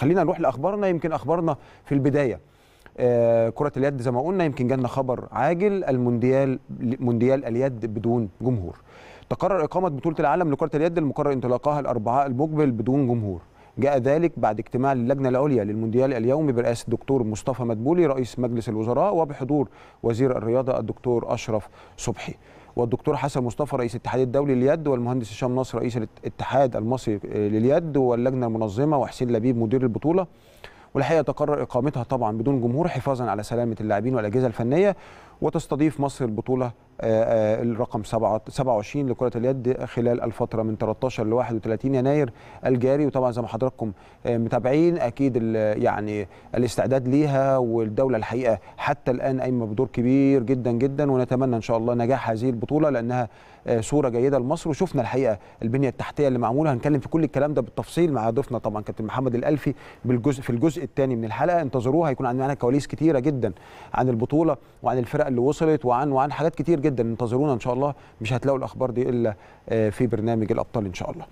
خلينا نروح لاخبارنا يمكن اخبارنا في البدايه آه، كرة اليد زي ما قلنا يمكن جالنا خبر عاجل المونديال مونديال اليد بدون جمهور. تقرر إقامة بطولة العالم لكرة اليد المقرر انطلاقها الأربعاء المقبل بدون جمهور. جاء ذلك بعد اجتماع اللجنة العليا للمونديال اليومي برئاسة الدكتور مصطفى مدبولي رئيس مجلس الوزراء وبحضور وزير الرياضة الدكتور أشرف صبحي. والدكتور حسن مصطفى رئيس الاتحاد الدولي لليد والمهندس هشام نصر رئيس الاتحاد المصري آه، لليد واللجنه المنظمه وحسين لبيب مدير البطوله والحقيقه تقرر اقامتها طبعا بدون جمهور حفاظا على سلامه اللاعبين والاجهزه الفنيه وتستضيف مصر البطوله آه، آه، الرقم 27 لكره اليد خلال الفتره من 13 ل 31 يناير الجاري وطبعا زي ما حضراتكم آه، متابعين اكيد يعني الاستعداد ليها والدوله الحقيقه حتى الان قايمه بدور كبير جدا جدا ونتمنى ان شاء الله نجاح هذه البطوله لانها صوره جيده لمصر وشفنا الحقيقه البنيه التحتيه اللي معموله هنتكلم في كل الكلام ده بالتفصيل مع ضيفنا طبعا كابتن محمد الالفي بالجزء في الجزء الثاني من الحلقه انتظروها هيكون عندنا كواليس كثيره جدا عن البطوله وعن الفرق اللي وصلت وعن وعن حاجات كتير جدا انتظرونا ان شاء الله مش هتلاقوا الاخبار دي الا آه، في برنامج الابطال ان شاء الله